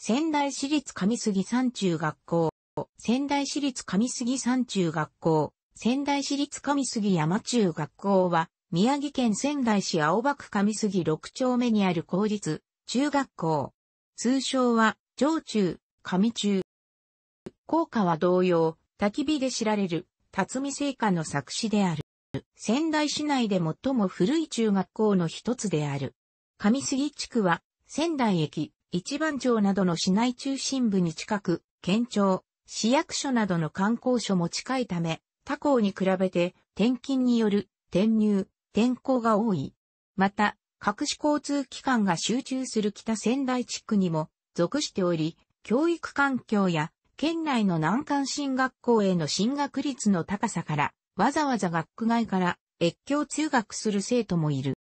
仙台市立上杉山中学校、仙台市立上杉山中学校、仙台市立上杉山中学校は、宮城県仙台市青葉区上杉6丁目にある公立、中学校。通称は、上中、上中。校歌は同様、焚き火で知られる、辰巳聖火の作詞である。仙台市内で最も古い中学校の一つである。上杉地区は、仙台駅、一番町などの市内中心部に近く、県庁、市役所などの観光所も近いため、他校に比べて転勤による転入、転校が多い。また、各種交通機関が集中する北仙台地区にも属しており、教育環境や県内の難関進学校への進学率の高さから、わざわざ学区外から越境通学する生徒もいる。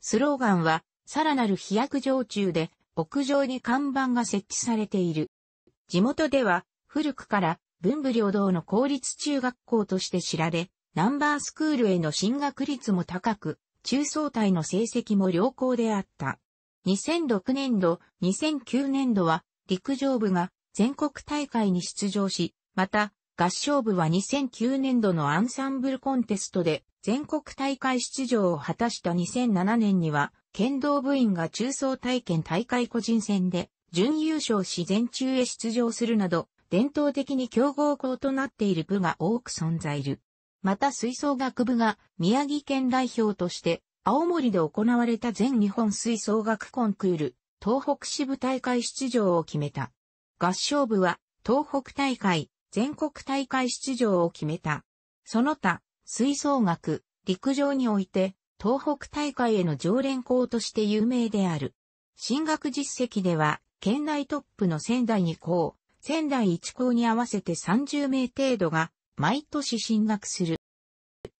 スローガンは、さらなる飛躍上中で、屋上に看板が設置されている。地元では古くから文武両道の公立中学校として知られ、ナンバースクールへの進学率も高く、中層体の成績も良好であった。2006年度、2009年度は陸上部が全国大会に出場し、また合唱部は2009年度のアンサンブルコンテストで全国大会出場を果たした2007年には、剣道部員が中層体験大会個人戦で、準優勝し全中へ出場するなど、伝統的に強豪校となっている部が多く存在る。また吹奏楽部が宮城県代表として青森で行われた全日本吹奏楽コンクール東北支部大会出場を決めた。合唱部は東北大会全国大会出場を決めた。その他吹奏楽、陸上において、東北大会への常連校として有名である。進学実績では、県内トップの仙台2校、仙台1校に合わせて30名程度が、毎年進学する。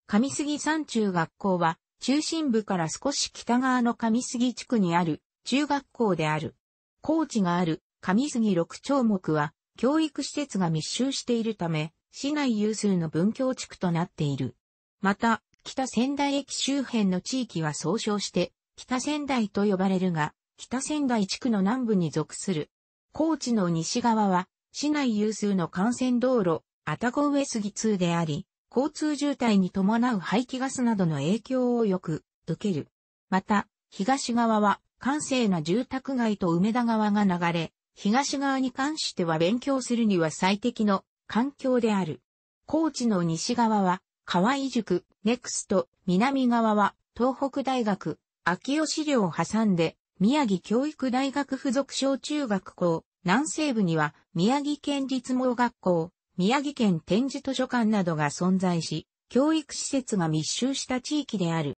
上杉山中学校は、中心部から少し北側の上杉地区にある中学校である。高知がある上杉六丁目は教育施設が密集しているため、市内有数の文教地区となっている。また、北仙台駅周辺の地域は総称して、北仙台と呼ばれるが、北仙台地区の南部に属する。高知の西側は、市内有数の幹線道路、愛宕上杉通であり、交通渋滞に伴う排気ガスなどの影響をよく受ける。また、東側は、閑静な住宅街と梅田川が流れ、東側に関しては勉強するには最適の環境である。高知の西側は、河合塾、ネクスト、南側は、東北大学、秋吉寮を挟んで、宮城教育大学附属小中学校、南西部には、宮城県立盲学校、宮城県展示図書館などが存在し、教育施設が密集した地域である。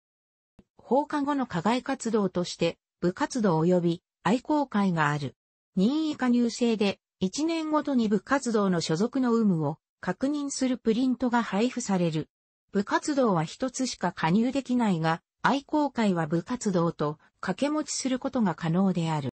放課後の課外活動として、部活動及び愛好会がある。任意加入制で、1年ごとに部活動の所属の有無を確認するプリントが配布される。部活動は一つしか加入できないが、愛好会は部活動と掛け持ちすることが可能である。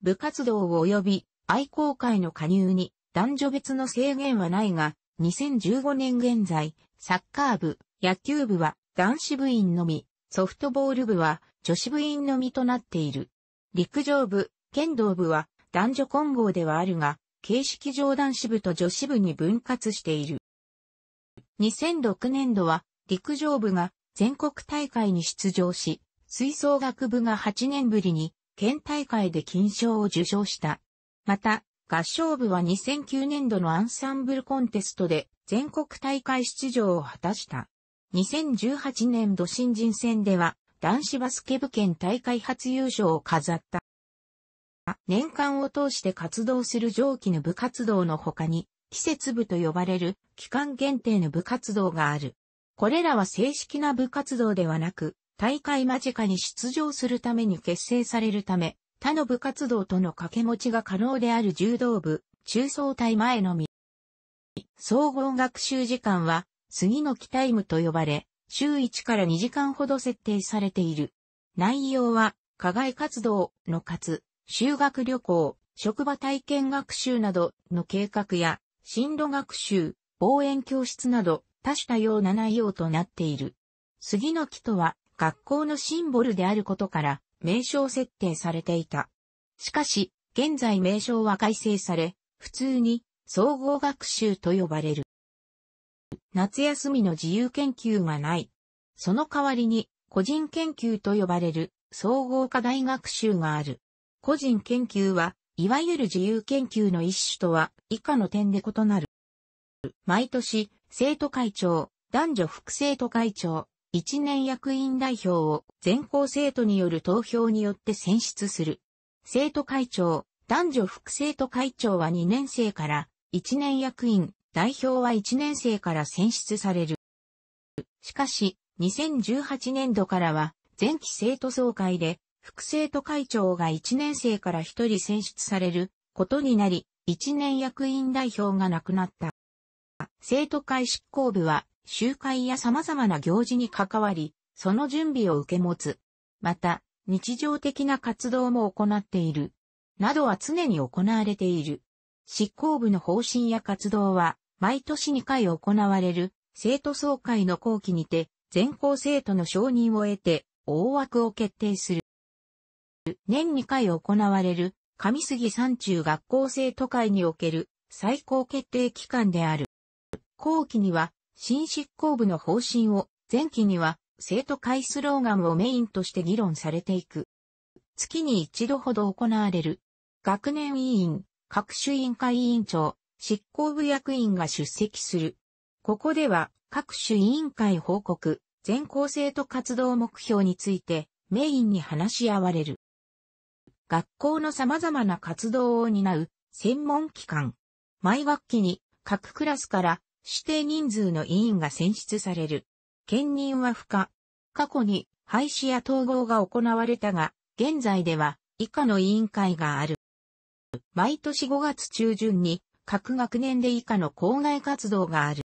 部活動及び愛好会の加入に男女別の制限はないが、2015年現在、サッカー部、野球部は男子部員のみ、ソフトボール部は女子部員のみとなっている。陸上部、剣道部は男女混合ではあるが、形式上男子部と女子部に分割している。2006年度は陸上部が全国大会に出場し、吹奏楽部が8年ぶりに県大会で金賞を受賞した。また、合唱部は2009年度のアンサンブルコンテストで全国大会出場を果たした。2018年度新人戦では男子バスケ部県大会初優勝を飾った。年間を通して活動する上記の部活動の他に、季節部と呼ばれる期間限定の部活動がある。これらは正式な部活動ではなく、大会間近に出場するために結成されるため、他の部活動との掛け持ちが可能である柔道部、中層体前のみ。総合学習時間は、杉の木タイムと呼ばれ、週1から2時間ほど設定されている。内容は、課外活動の活、修学旅行、職場体験学習などの計画や進路学習、望遠教室など多種多様な内容となっている。杉の木とは学校のシンボルであることから名称設定されていた。しかし、現在名称は改正され、普通に総合学習と呼ばれる。夏休みの自由研究がない。その代わりに個人研究と呼ばれる総合課題学習がある。個人研究はいわゆる自由研究の一種とは以下の点で異なる。毎年、生徒会長、男女副生徒会長、一年役員代表を全校生徒による投票によって選出する。生徒会長、男女副生徒会長は2年生から一年役員、代表は1年生から選出される。しかし、2018年度からは前期生徒総会で副生徒会長が1年生から1人選出されることになり、1年役員代表が亡くなった。生徒会執行部は集会や様々な行事に関わり、その準備を受け持つ。また、日常的な活動も行っている。などは常に行われている。執行部の方針や活動は、毎年2回行われる、生徒総会の後期にて、全校生徒の承認を得て、大枠を決定する。年2回行われる、上杉山中学校生徒会における最高決定機関である。後期には、新執行部の方針を、前期には、生徒会スローガンをメインとして議論されていく。月に一度ほど行われる。学年委員、各種委員会委員長、執行部役員が出席する。ここでは、各種委員会報告、全校生徒活動目標について、メインに話し合われる。学校の様々な活動を担う専門機関。毎学期に各クラスから指定人数の委員が選出される。兼任は不可。過去に廃止や統合が行われたが、現在では以下の委員会がある。毎年5月中旬に各学年で以下の校外活動がある。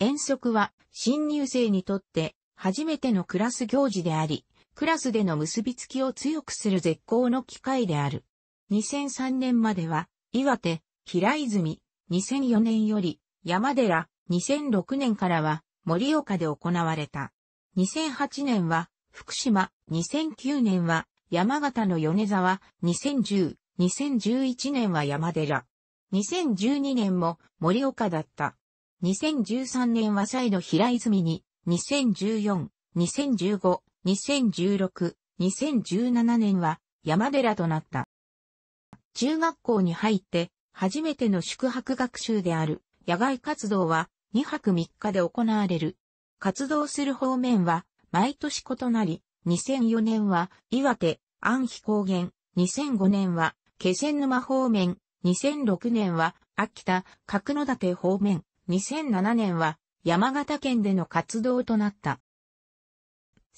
遠足は新入生にとって初めてのクラス行事であり、クラスでの結びつきを強くする絶好の機会である。2003年までは、岩手、平泉、2004年より、山寺、2006年からは、盛岡で行われた。2008年は、福島、2009年は、山形の米沢、2010、2011年は山寺。2012年も盛岡だった。2013年は再度平泉に、2014、2015、2016、2017年は山寺となった。中学校に入って初めての宿泊学習である野外活動は2泊3日で行われる。活動する方面は毎年異なり、2004年は岩手、安比高原、2005年は気仙沼方面、2006年は秋田、角館方面、2007年は山形県での活動となった。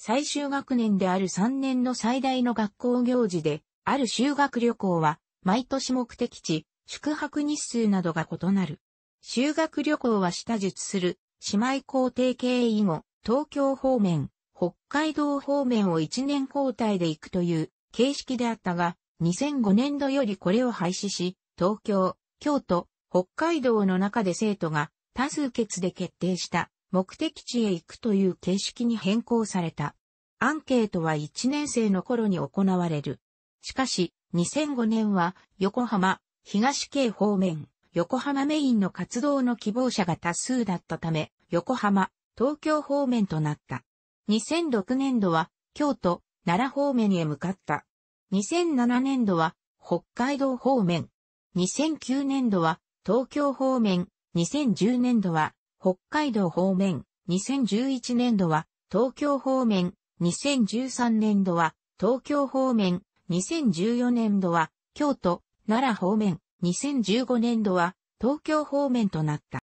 最終学年である3年の最大の学校行事で、ある修学旅行は、毎年目的地、宿泊日数などが異なる。修学旅行は下述する、姉妹校提携以後、東京方面、北海道方面を1年交代で行くという形式であったが、2005年度よりこれを廃止し、東京、京都、北海道の中で生徒が多数決で決定した目的地へ行くという形式に変更された。アンケートは1年生の頃に行われる。しかし、2005年は横浜、東京方面、横浜メインの活動の希望者が多数だったため、横浜、東京方面となった。2006年度は京都、奈良方面へ向かった。2007年度は北海道方面。2009年度は東京方面。2010年度は北海道方面、2011年度は、東京方面、2013年度は、東京方面、2014年度は、京都、奈良方面、2015年度は、東京方面となった。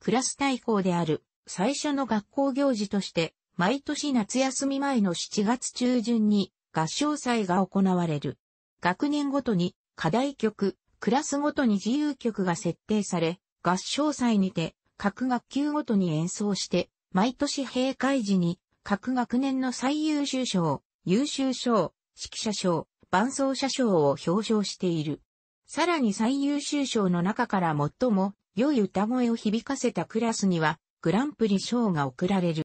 クラス対抗である、最初の学校行事として、毎年夏休み前の7月中旬に、合唱祭が行われる。学年ごとに、課題曲、クラスごとに自由曲が設定され、合唱祭にて、各学級ごとに演奏して、毎年閉会時に、各学年の最優秀賞、優秀賞、指揮者賞、伴奏者賞を表彰している。さらに最優秀賞の中から最も良い歌声を響かせたクラスには、グランプリ賞が贈られる。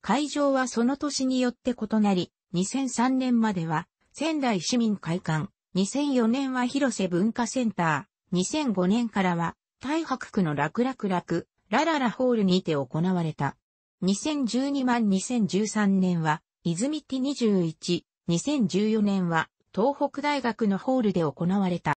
会場はその年によって異なり、2003年までは仙台市民会館、2004年は広瀬文化センター、2005年からは大白区の楽々楽、ラララホールにて行われた。2012万2013年は、泉 T21、2014年は、東北大学のホールで行われた。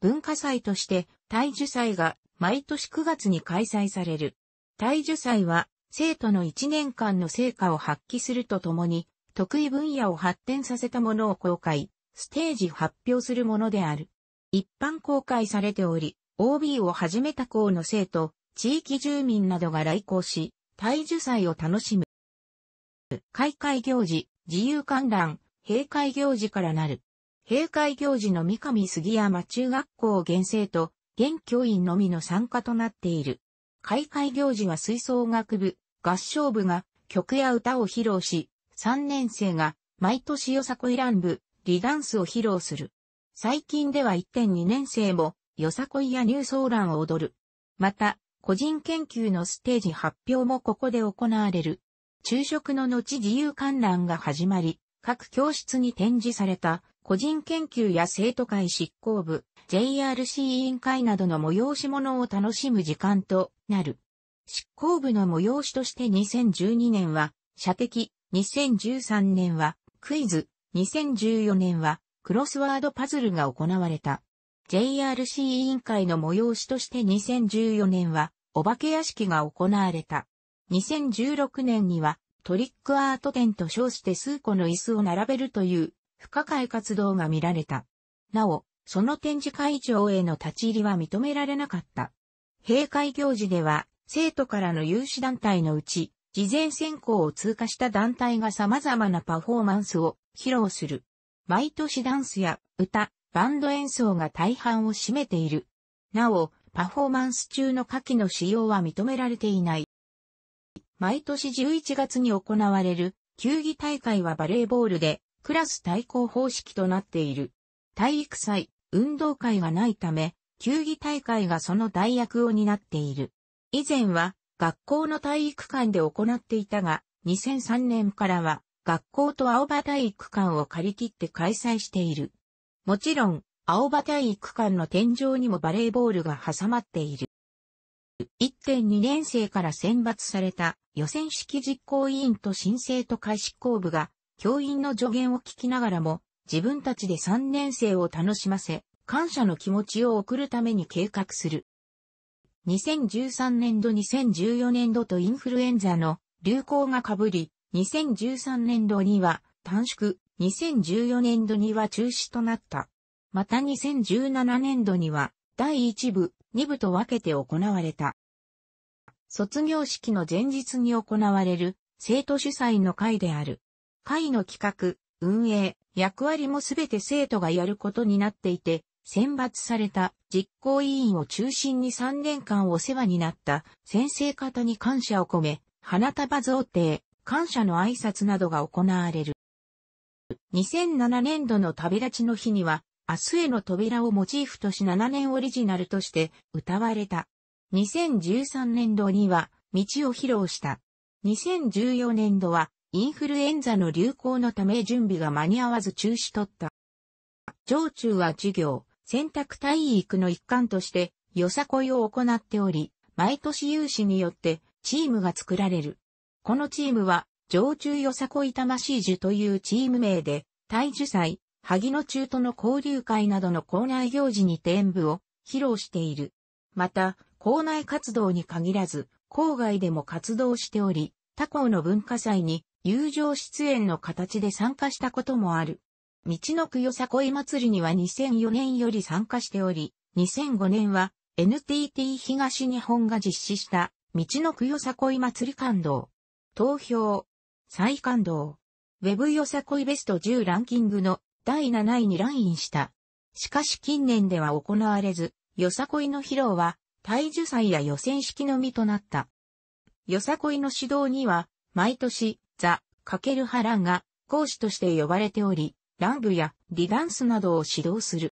文化祭として、大樹祭が毎年9月に開催される。大樹祭は、生徒の1年間の成果を発揮するとともに、得意分野を発展させたものを公開、ステージ発表するものである。一般公開されており、OB を始めた校の生徒、地域住民などが来校し、大樹祭を楽しむ。開会行事、自由観覧、閉会行事からなる。閉会行事の三上杉山中学校現生と、現教員のみの参加となっている。開会行事は吹奏楽部、合唱部が曲や歌を披露し、3年生が毎年よさこいラン部、リダンスを披露する。最近では1.2年生もよさこいやニューーランを踊る。また、個人研究のステージ発表もここで行われる。昼食の後自由観覧が始まり、各教室に展示された個人研究や生徒会執行部、JRC 委員会などの催し物を楽しむ時間となる。執行部の催しとして2012年は射的、2013年はクイズ、2014年はクロスワードパズルが行われた。JRC 委員会の催しとして2014年は、お化け屋敷が行われた。2016年には、トリックアート展と称して数個の椅子を並べるという、不可解活動が見られた。なお、その展示会場への立ち入りは認められなかった。閉会行事では、生徒からの有志団体のうち、事前選考を通過した団体が様々なパフォーマンスを披露する。毎年ダンスや歌、バンド演奏が大半を占めている。なお、パフォーマンス中の下記の使用は認められていない。毎年11月に行われる球技大会はバレーボールでクラス対抗方式となっている。体育祭、運動会がないため、球技大会がその代役を担っている。以前は学校の体育館で行っていたが、2003年からは学校と青葉体育館を借り切って開催している。もちろん、青葉体育館の天井にもバレーボールが挟まっている。1.2年生から選抜された予選式実行委員と新生徒会執行部が教員の助言を聞きながらも自分たちで3年生を楽しませ感謝の気持ちを送るために計画する。2013年度2014年度とインフルエンザの流行が被り、2013年度には短縮、2014年度には中止となった。また2017年度には、第1部、2部と分けて行われた。卒業式の前日に行われる、生徒主催の会である。会の企画、運営、役割もすべて生徒がやることになっていて、選抜された実行委員を中心に3年間お世話になった先生方に感謝を込め、花束贈呈、感謝の挨拶などが行われる。2007年度の旅立ちの日には、明日への扉をモチーフとし7年オリジナルとして歌われた。2013年度には、道を披露した。2014年度は、インフルエンザの流行のため準備が間に合わず中止取った。上中は授業、選択体育の一環として、よさこいを行っており、毎年有志によってチームが作られる。このチームは常駐よさこい魂樹というチーム名で、大樹祭、萩野中との交流会などの校内行事に演舞を披露している。また、校内活動に限らず、郊外でも活動しており、他校の文化祭に友情出演の形で参加したこともある。道のくよさこい祭りには2004年より参加しており、2005年は NTT 東日本が実施した道のくよさこい祭り感動。投票、再感動。ウェブよさこいベスト10ランキングの第7位にラインした。しかし近年では行われず、よさこいの披露は、体樹祭や予選式のみとなった。よさこいの指導には、毎年、ザ・かけるランが、講師として呼ばれており、ランブやリダンスなどを指導する。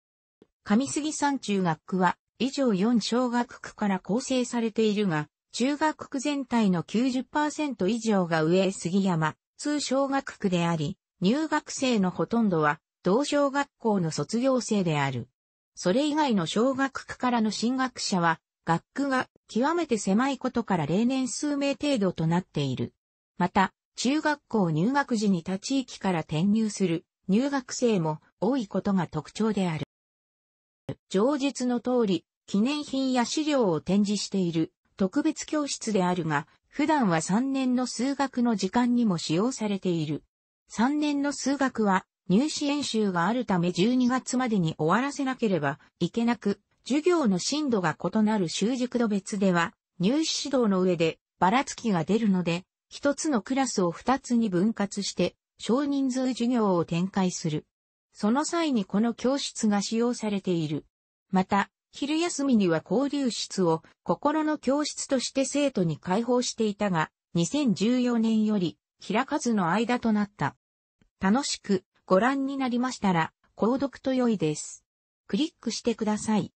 上杉山中学区は、以上4小学区から構成されているが、中学区全体の90%以上が上杉山、通小学区であり、入学生のほとんどは同小学校の卒業生である。それ以外の小学区からの進学者は、学区が極めて狭いことから例年数名程度となっている。また、中学校入学時に他地域から転入する入学生も多いことが特徴である。上述の通り、記念品や資料を展示している特別教室であるが、普段は3年の数学の時間にも使用されている。3年の数学は入試演習があるため12月までに終わらせなければいけなく、授業の進度が異なる習熟度別では、入試指導の上でばらつきが出るので、一つのクラスを二つに分割して、少人数授業を展開する。その際にこの教室が使用されている。また、昼休みには交流室を心の教室として生徒に開放していたが、2014年より開かずの間となった。楽しくご覧になりましたら、購読と良いです。クリックしてください。